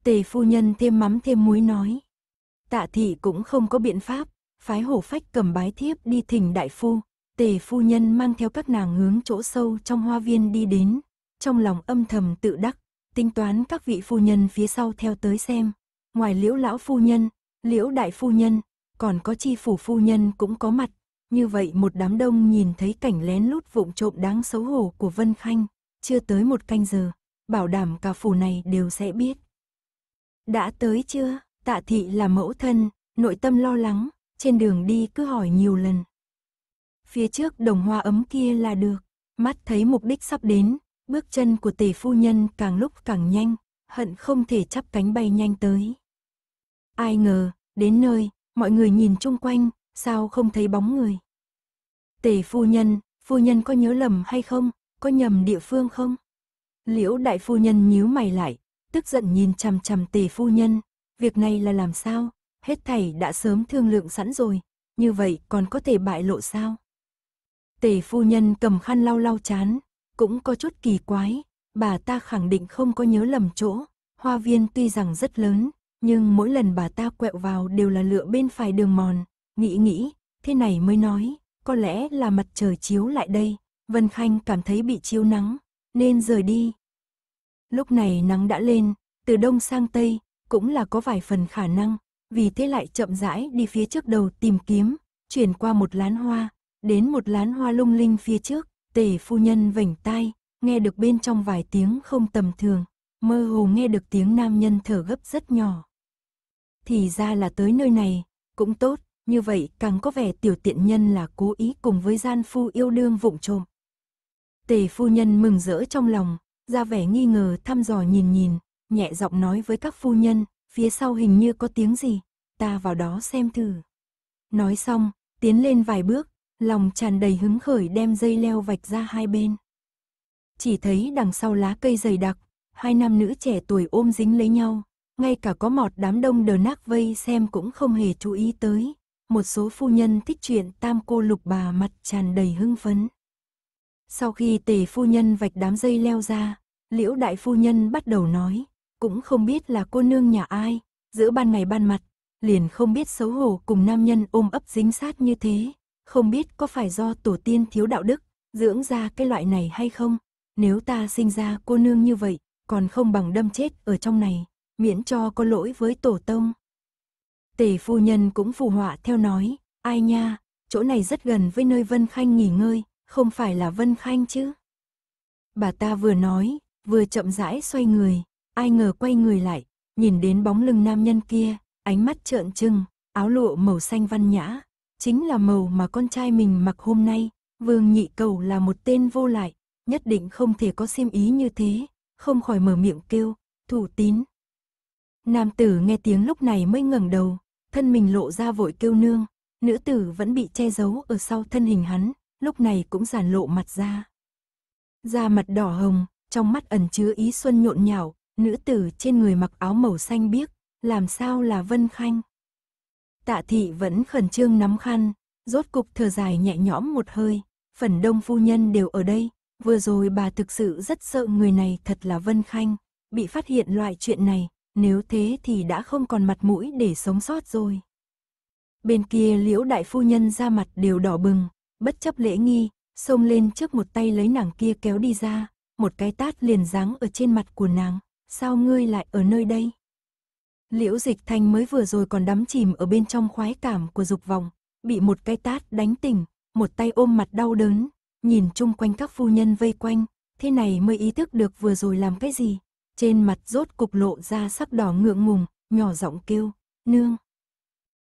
Tề phu nhân thêm mắm thêm muối nói. Tạ thị cũng không có biện pháp, phái hổ phách cầm bái thiếp đi thỉnh đại phu, Tề phu nhân mang theo các nàng hướng chỗ sâu trong hoa viên đi đến, trong lòng âm thầm tự đắc, tính toán các vị phu nhân phía sau theo tới xem. Ngoài liễu lão phu nhân, liễu đại phu nhân, còn có chi phủ phu nhân cũng có mặt. Như vậy một đám đông nhìn thấy cảnh lén lút vụng trộm đáng xấu hổ của Vân Khanh, chưa tới một canh giờ, bảo đảm cả phủ này đều sẽ biết. Đã tới chưa? Tạ thị là mẫu thân, nội tâm lo lắng, trên đường đi cứ hỏi nhiều lần phía trước đồng hoa ấm kia là được. Mắt thấy mục đích sắp đến, bước chân của tỷ phu nhân càng lúc càng nhanh, hận không thể chắp cánh bay nhanh tới. Ai ngờ, đến nơi, mọi người nhìn chung quanh, sao không thấy bóng người. tỷ phu nhân, phu nhân có nhớ lầm hay không, có nhầm địa phương không? Liễu đại phu nhân nhíu mày lại, tức giận nhìn chằm chằm tỷ phu nhân, việc này là làm sao, hết thảy đã sớm thương lượng sẵn rồi, như vậy còn có thể bại lộ sao? Tề phu nhân cầm khăn lau lau chán, cũng có chút kỳ quái, bà ta khẳng định không có nhớ lầm chỗ, hoa viên tuy rằng rất lớn, nhưng mỗi lần bà ta quẹo vào đều là lựa bên phải đường mòn, nghĩ nghĩ, thế này mới nói, có lẽ là mặt trời chiếu lại đây, Vân Khanh cảm thấy bị chiếu nắng, nên rời đi. Lúc này nắng đã lên, từ đông sang tây, cũng là có vài phần khả năng, vì thế lại chậm rãi đi phía trước đầu tìm kiếm, chuyển qua một lán hoa, Đến một lán hoa lung linh phía trước, tề phu nhân vảnh tai, nghe được bên trong vài tiếng không tầm thường, mơ hồ nghe được tiếng nam nhân thở gấp rất nhỏ. Thì ra là tới nơi này, cũng tốt, như vậy càng có vẻ tiểu tiện nhân là cố ý cùng với gian phu yêu đương vụng trộm. Tề phu nhân mừng rỡ trong lòng, ra vẻ nghi ngờ thăm dò nhìn nhìn, nhẹ giọng nói với các phu nhân, phía sau hình như có tiếng gì, ta vào đó xem thử. Nói xong, tiến lên vài bước, lòng tràn đầy hứng khởi đem dây leo vạch ra hai bên. Chỉ thấy đằng sau lá cây dày đặc, hai nam nữ trẻ tuổi ôm dính lấy nhau, ngay cả có mọt đám đông đờ nác vây xem cũng không hề chú ý tới. Một số phu nhân thích chuyện tam cô lục bà mặt tràn đầy hưng phấn. Sau khi tề phu nhân vạch đám dây leo ra, liễu đại phu nhân bắt đầu nói, cũng không biết là cô nương nhà ai, giữa ban ngày ban mặt, liền không biết xấu hổ cùng nam nhân ôm ấp dính sát như thế, không biết có phải do tổ tiên thiếu đạo đức, dưỡng ra cái loại này hay không? Nếu ta sinh ra cô nương như vậy, còn không bằng đâm chết ở trong này, miễn cho có lỗi với tổ tông. Tề phu nhân cũng phù họa theo nói, ai nha, chỗ này rất gần với nơi Vân Khanh nghỉ ngơi, không phải là Vân Khanh chứ. Bà ta vừa nói, vừa chậm rãi xoay người, ai ngờ quay người lại, nhìn đến bóng lưng nam nhân kia, ánh mắt trợn trừng, áo lụa màu xanh văn nhã, chính là màu mà con trai mình mặc hôm nay. Vương Nhị Cầu là một tên vô lại, nhất định không thể có xiêm ý như thế, không khỏi mở miệng kêu, thủ tín. Nam tử nghe tiếng lúc này mới ngẩng đầu, thân mình lộ ra vội kêu nương, nữ tử vẫn bị che giấu ở sau thân hình hắn, lúc này cũng giản lộ mặt ra. Da mặt đỏ hồng, trong mắt ẩn chứa ý xuân nhộn nhạo, nữ tử trên người mặc áo màu xanh biếc, làm sao là Vân Khanh. Tạ thị vẫn khẩn trương nắm khăn, rốt cục thở dài nhẹ nhõm một hơi, phần đông phu nhân đều ở đây, vừa rồi bà thực sự rất sợ người này thật là Vân Khanh, bị phát hiện loại chuyện này, nếu thế thì đã không còn mặt mũi để sống sót rồi. Bên kia liễu đại phu nhân ra mặt đều đỏ bừng, bất chấp lễ nghi, xông lên trước một tay lấy nàng kia kéo đi ra, một cái tát liền giáng ở trên mặt của nàng, sao ngươi lại ở nơi đây? Liễu Dịch Thanh mới vừa rồi còn đắm chìm ở bên trong khoái cảm của dục vọng, bị một cái tát đánh tỉnh, một tay ôm mặt đau đớn, nhìn chung quanh các phu nhân vây quanh, thế này mới ý thức được vừa rồi làm cái gì. Trên mặt rốt cục lộ ra sắc đỏ ngượng ngùng, nhỏ giọng kêu, nương.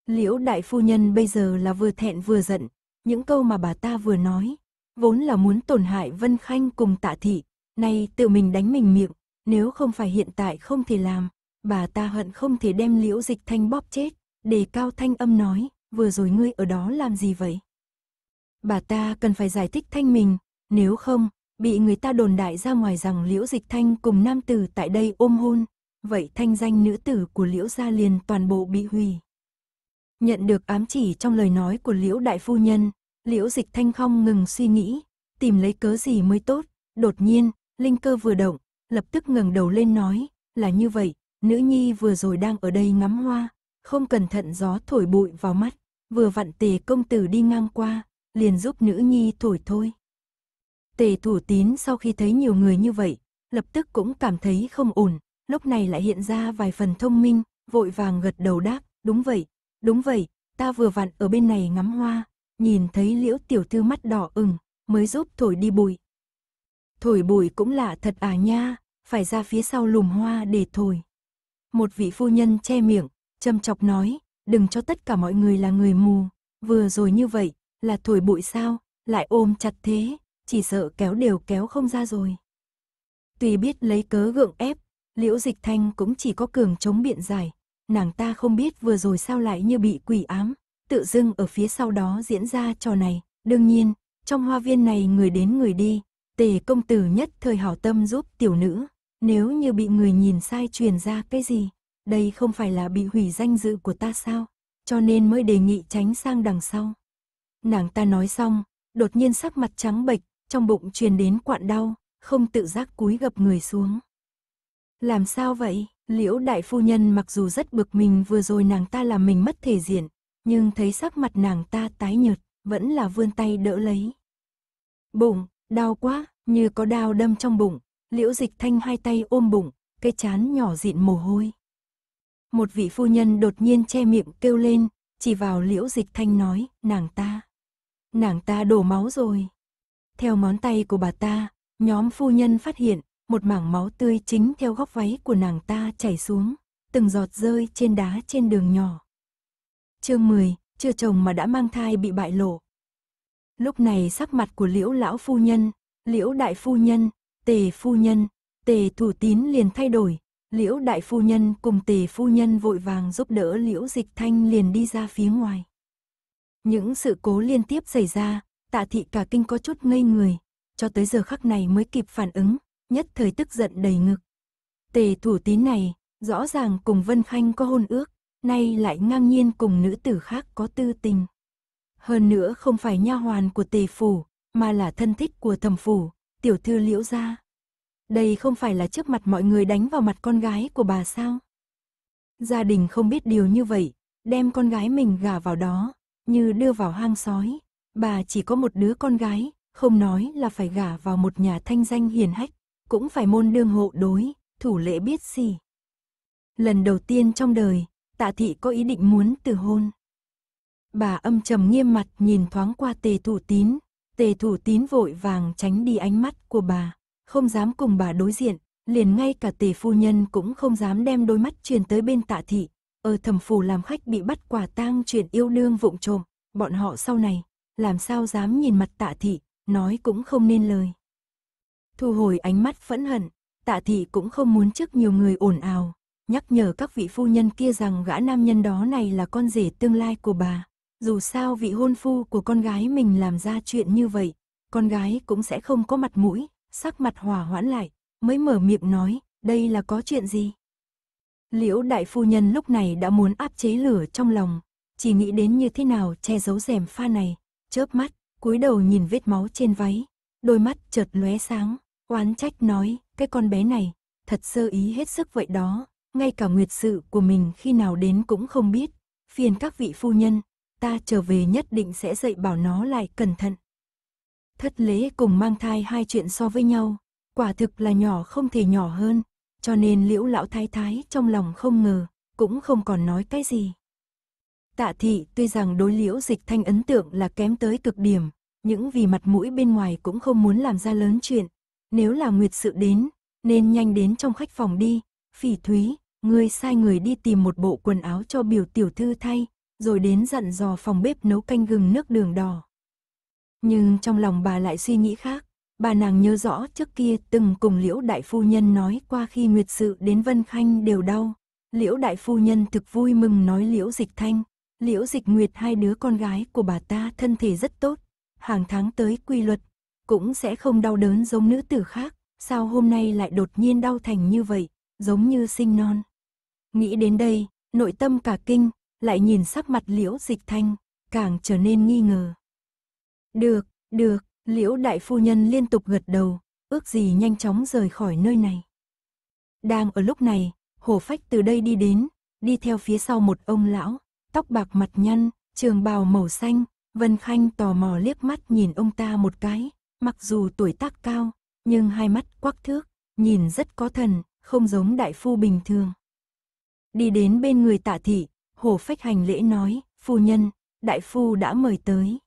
Liễu đại phu nhân bây giờ là vừa thẹn vừa giận, những câu mà bà ta vừa nói, vốn là muốn tổn hại Vân Khanh cùng tạ thị, nay tự mình đánh mình miệng, nếu không phải hiện tại không thể làm, Bà ta hận không thể đem liễu dịch thanh bóp chết, để cao thanh âm nói, vừa rồi ngươi ở đó làm gì vậy? Bà ta cần phải giải thích thanh mình, nếu không, bị người ta đồn đại ra ngoài rằng liễu dịch thanh cùng nam tử tại đây ôm hôn, vậy thanh danh nữ tử của liễu gia liền toàn bộ bị hủy. Nhận được ám chỉ trong lời nói của liễu đại phu nhân, liễu dịch thanh không ngừng suy nghĩ, tìm lấy cớ gì mới tốt, đột nhiên, linh cơ vừa động, lập tức ngẩng đầu lên nói, là như vậy, Nữ nhi vừa rồi đang ở đây ngắm hoa, không cẩn thận gió thổi bụi vào mắt, vừa vặn tề công tử đi ngang qua, liền giúp nữ nhi thổi thôi. Tề thủ tín sau khi thấy nhiều người như vậy, lập tức cũng cảm thấy không ổn, lúc này lại hiện ra vài phần thông minh, vội vàng gật đầu đáp, đúng vậy, đúng vậy, ta vừa vặn ở bên này ngắm hoa, nhìn thấy liễu tiểu thư mắt đỏ ửng mới giúp thổi đi bụi. Thổi bụi cũng lạ thật à nha, phải ra phía sau lùm hoa để thổi một vị phu nhân che miệng, châm chọc nói, đừng cho tất cả mọi người là người mù, vừa rồi như vậy, là thổi bụi sao, lại ôm chặt thế, chỉ sợ kéo đều kéo không ra rồi. Tuy biết lấy cớ gượng ép, liễu dịch thanh cũng chỉ có cường chống biện giải, nàng ta không biết vừa rồi sao lại như bị quỷ ám, tự dưng ở phía sau đó diễn ra trò này, đương nhiên, trong hoa viên này người đến người đi, tề công tử nhất thời hảo tâm giúp tiểu nữ, nếu như bị người nhìn sai truyền ra cái gì, đây không phải là bị hủy danh dự của ta sao, cho nên mới đề nghị tránh sang đằng sau. Nàng ta nói xong, đột nhiên sắc mặt trắng bệch, trong bụng truyền đến quặn đau, không tự giác cúi gập người xuống. Làm sao vậy? Liễu đại phu nhân mặc dù rất bực mình vừa rồi nàng ta làm mình mất thể diện, nhưng thấy sắc mặt nàng ta tái nhợt, vẫn là vươn tay đỡ lấy. Bụng, đau quá, như có đao đâm trong bụng, Liễu dịch thanh hai tay ôm bụng, cái chán nhỏ dịn mồ hôi. Một vị phu nhân đột nhiên che miệng kêu lên, chỉ vào liễu dịch thanh nói, nàng ta. Nàng ta đổ máu rồi. Theo món tay của bà ta, nhóm phu nhân phát hiện, một mảng máu tươi chính theo góc váy của nàng ta chảy xuống, từng giọt rơi trên đá trên đường nhỏ. Chương 10, chưa chồng mà đã mang thai bị bại lộ. Lúc này sắc mặt của liễu lão phu nhân, liễu đại phu nhân, tề phu nhân, tề thủ tín liền thay đổi, liễu đại phu nhân cùng tề phu nhân vội vàng giúp đỡ liễu dịch thanh liền đi ra phía ngoài. Những sự cố liên tiếp xảy ra, tạ thị cả kinh có chút ngây người, cho tới giờ khắc này mới kịp phản ứng, nhất thời tức giận đầy ngực. Tề thủ tín này, rõ ràng cùng Vân Khanh có hôn ước, nay lại ngang nhiên cùng nữ tử khác có tư tình. Hơn nữa không phải nha hoàn của tề phủ, mà là thân thích của thẩm phủ, tiểu thư liễu ra. Đây không phải là trước mặt mọi người đánh vào mặt con gái của bà sao? Gia đình không biết điều như vậy, đem con gái mình gả vào đó, như đưa vào hang sói. Bà chỉ có một đứa con gái, không nói là phải gả vào một nhà thanh danh hiền hách, cũng phải môn đương hộ đối, thủ lễ biết gì. Lần đầu tiên trong đời, tạ thị có ý định muốn từ hôn. Bà âm trầm nghiêm mặt nhìn thoáng qua tề thủ tín, Tề thủ tín vội vàng tránh đi ánh mắt của bà, không dám cùng bà đối diện, liền ngay cả tề phu nhân cũng không dám đem đôi mắt truyền tới bên tạ thị. Ở thẩm phù làm khách bị bắt quả tang chuyện yêu đương vụng trộm, bọn họ sau này, làm sao dám nhìn mặt tạ thị, nói cũng không nên lời. Thu hồi ánh mắt phẫn hận, tạ thị cũng không muốn trước nhiều người ồn ào, nhắc nhở các vị phu nhân kia rằng gã nam nhân đó này là con rể tương lai của bà. Dù sao vị hôn phu của con gái mình làm ra chuyện như vậy, con gái cũng sẽ không có mặt mũi, sắc mặt hòa hoãn lại, mới mở miệng nói, đây là có chuyện gì? Liễu đại phu nhân lúc này đã muốn áp chế lửa trong lòng, chỉ nghĩ đến như thế nào che giấu rèm pha này, chớp mắt, cúi đầu nhìn vết máu trên váy, đôi mắt chợt lóe sáng, oán trách nói, cái con bé này, thật sơ ý hết sức vậy đó, ngay cả nguyệt sự của mình khi nào đến cũng không biết, phiền các vị phu nhân, ta trở về nhất định sẽ dạy bảo nó lại cẩn thận. Thất lễ cùng mang thai hai chuyện so với nhau, quả thực là nhỏ không thể nhỏ hơn, cho nên liễu lão thái thái trong lòng không ngờ, cũng không còn nói cái gì. Tạ thị tuy rằng đối liễu dịch thanh ấn tượng là kém tới cực điểm, những vì mặt mũi bên ngoài cũng không muốn làm ra lớn chuyện. Nếu là nguyệt sự đến, nên nhanh đến trong khách phòng đi, phỉ thúy, người sai người đi tìm một bộ quần áo cho biểu tiểu thư thay, rồi đến dặn dò phòng bếp nấu canh gừng nước đường đỏ. Nhưng trong lòng bà lại suy nghĩ khác, bà nàng nhớ rõ trước kia từng cùng Liễu Đại Phu Nhân nói qua khi Nguyệt Sự đến Vân Khanh đều đau. Liễu Đại Phu Nhân thực vui mừng nói Liễu Dịch Thanh, Liễu Dịch Nguyệt hai đứa con gái của bà ta thân thể rất tốt, hàng tháng tới quy luật, cũng sẽ không đau đớn giống nữ tử khác, sao hôm nay lại đột nhiên đau thành như vậy, giống như sinh non. Nghĩ đến đây, nội tâm cả kinh, lại nhìn sắc mặt liễu dịch thanh, càng trở nên nghi ngờ. Được, được, liễu đại phu nhân liên tục gật đầu, ước gì nhanh chóng rời khỏi nơi này. Đang ở lúc này, hổ phách từ đây đi đến, đi theo phía sau một ông lão, tóc bạc mặt nhăn, trường bào màu xanh, Vân Khanh tò mò liếc mắt nhìn ông ta một cái, mặc dù tuổi tác cao, nhưng hai mắt quắc thước, nhìn rất có thần, không giống đại phu bình thường. Đi đến bên người tạ thị, Hồ Phách hành lễ nói, phu nhân, đại phu đã mời tới.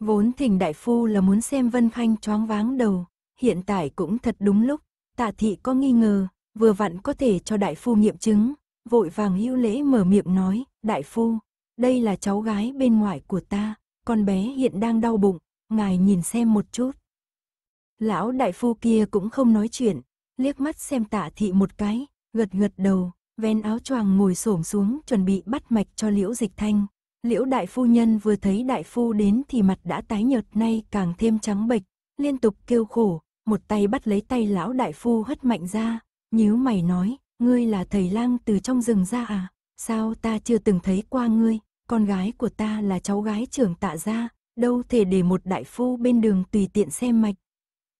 Vốn thỉnh đại phu là muốn xem Vân Khanh choáng váng đầu, hiện tại cũng thật đúng lúc, tạ thị có nghi ngờ, vừa vặn có thể cho đại phu nghiệm chứng, vội vàng hữu lễ mở miệng nói, đại phu, đây là cháu gái bên ngoài của ta, con bé hiện đang đau bụng, ngài nhìn xem một chút. Lão đại phu kia cũng không nói chuyện, liếc mắt xem tạ thị một cái, gật gật đầu, ven áo choàng ngồi xổm xuống chuẩn bị bắt mạch cho liễu dịch thanh. Liễu đại phu nhân vừa thấy đại phu đến thì mặt đã tái nhợt nay càng thêm trắng bệch, liên tục kêu khổ, một tay bắt lấy tay lão đại phu hất mạnh ra, nhíu mày nói, ngươi là thầy lang từ trong rừng ra à, sao ta chưa từng thấy qua ngươi, con gái của ta là cháu gái trưởng tạ gia, đâu thể để một đại phu bên đường tùy tiện xem mạch.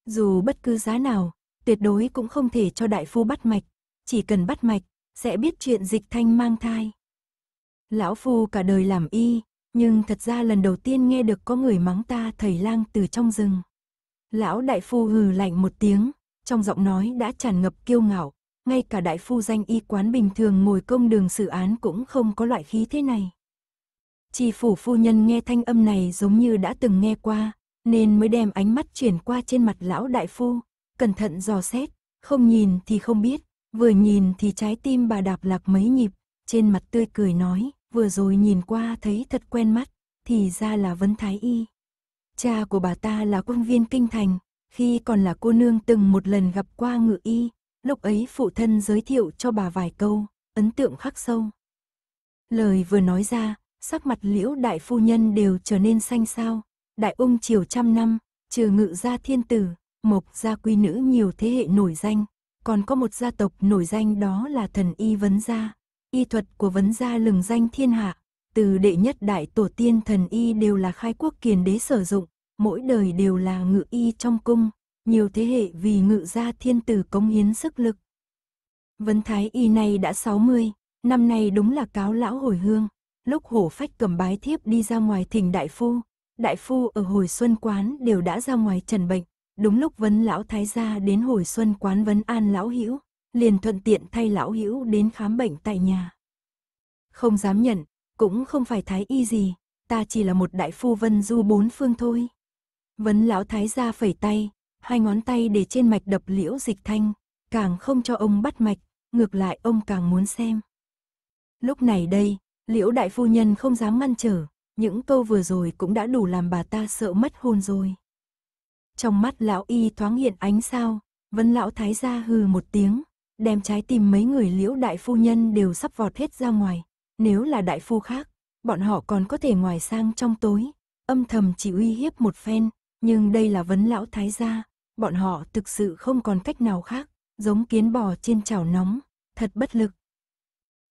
Dù bất cứ giá nào, tuyệt đối cũng không thể cho đại phu bắt mạch, chỉ cần bắt mạch, sẽ biết chuyện dịch thanh mang thai. Lão Phu cả đời làm y, nhưng thật ra lần đầu tiên nghe được có người mắng ta thầy lang từ trong rừng. Lão Đại Phu hừ lạnh một tiếng, trong giọng nói đã tràn ngập kiêu ngạo, ngay cả Đại Phu danh y quán bình thường ngồi công đường xử án cũng không có loại khí thế này. Chi phủ phu nhân nghe thanh âm này giống như đã từng nghe qua, nên mới đem ánh mắt chuyển qua trên mặt lão đại phu, cẩn thận dò xét, không nhìn thì không biết, Vừa nhìn thì trái tim bà đạp lạc mấy nhịp, trên mặt tươi cười nói, vừa rồi nhìn qua thấy thật quen mắt, thì ra là Vân Thái Y. Cha của bà ta là quân viên kinh thành, khi còn là cô nương từng một lần gặp qua ngự y, lúc ấy phụ thân giới thiệu cho bà vài câu, ấn tượng khắc sâu. Lời vừa nói ra, sắc mặt liễu đại phu nhân đều trở nên xanh xao, đại ung triều trăm năm, trừ ngự gia thiên tử, mộc gia quy nữ nhiều thế hệ nổi danh, còn có một gia tộc nổi danh đó là thần y vấn gia. Y thuật của vấn gia lừng danh thiên hạ, từ đệ nhất đại tổ tiên thần y đều là khai quốc kiền đế sử dụng, mỗi đời đều là ngự y trong cung, nhiều thế hệ vì ngự gia thiên tử cống hiến sức lực. Vấn thái y này đã 60, năm nay đúng là cáo lão hồi hương, lúc hổ phách cầm bái thiếp đi ra ngoài thỉnh đại phu, đại phu ở hồi xuân quán đều đã ra ngoài trần bệnh, Đúng lúc vấn lão thái gia đến hồi xuân quán vấn an lão hữu liền thuận tiện thay lão hữu đến khám bệnh tại nhà. Không dám nhận, cũng không phải thái y gì, ta chỉ là một đại phu vân du bốn phương thôi. Vấn lão thái gia phẩy tay, hai ngón tay để trên mạch đập liễu dịch thanh, càng không cho ông bắt mạch, ngược lại ông càng muốn xem. Lúc này đây, liễu đại phu nhân không dám ngăn trở, những câu vừa rồi cũng đã đủ làm bà ta sợ mất hồn rồi. Trong mắt lão y thoáng hiện ánh sao, vân lão thái gia hừ một tiếng, đem trái tim mấy người liễu đại phu nhân đều sắp vọt hết ra ngoài. Nếu là đại phu khác, bọn họ còn có thể ngoài sang trong tối, âm thầm chỉ uy hiếp một phen, nhưng đây là vấn lão thái gia, bọn họ thực sự không còn cách nào khác, giống kiến bò trên chảo nóng, thật bất lực.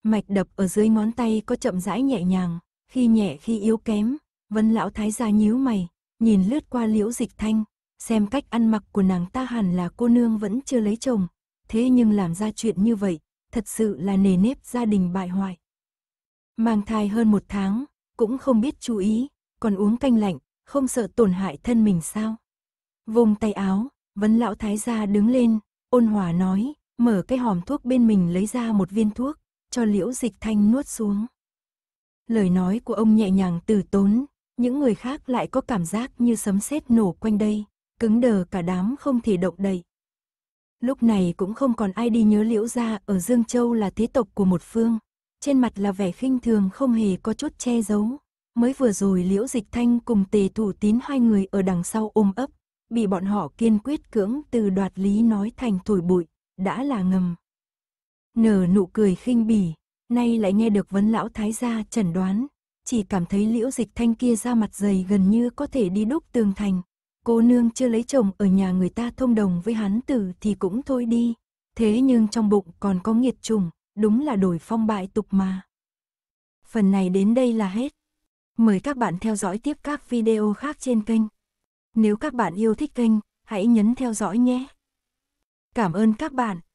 Mạch đập ở dưới ngón tay có chậm rãi nhẹ nhàng, khi nhẹ khi yếu kém, vân lão thái gia nhíu mày, nhìn lướt qua liễu dịch thanh, xem cách ăn mặc của nàng ta hẳn là cô nương vẫn chưa lấy chồng, thế nhưng làm ra chuyện như vậy, thật sự là nề nếp gia đình bại hoại. Mang thai hơn một tháng, cũng không biết chú ý, còn uống canh lạnh, không sợ tổn hại thân mình sao. Vùng tay áo, vấn lão thái gia đứng lên, ôn hòa nói, mở cái hòm thuốc bên mình lấy ra một viên thuốc, cho liễu dịch thanh nuốt xuống. Lời nói của ông nhẹ nhàng từ tốn, những người khác lại có cảm giác như sấm sét nổ quanh đây cứng đờ cả đám không thể động đậy. Lúc này cũng không còn ai đi nhớ liễu ra ở Dương Châu là thế tộc của một phương, trên mặt là vẻ khinh thường không hề có chút che giấu. Mới vừa rồi liễu dịch thanh cùng tề thủ tín hai người ở đằng sau ôm ấp, bị bọn họ kiên quyết cưỡng từ đoạt lý nói thành thổi bụi, đã là ngầm. Nở nụ cười khinh bỉ, nay lại nghe được vấn lão thái gia chẩn đoán, chỉ cảm thấy liễu dịch thanh kia ra mặt dày gần như có thể đi đúc tường thành, Cô nương chưa lấy chồng ở nhà người ta thông đồng với hắn tử thì cũng thôi đi. Thế nhưng trong bụng còn có nghiệt trùng, đúng là đổi phong bại tục mà. Phần này đến đây là hết. Mời các bạn theo dõi tiếp các video khác trên kênh. Nếu các bạn yêu thích kênh, hãy nhấn theo dõi nhé. Cảm ơn các bạn.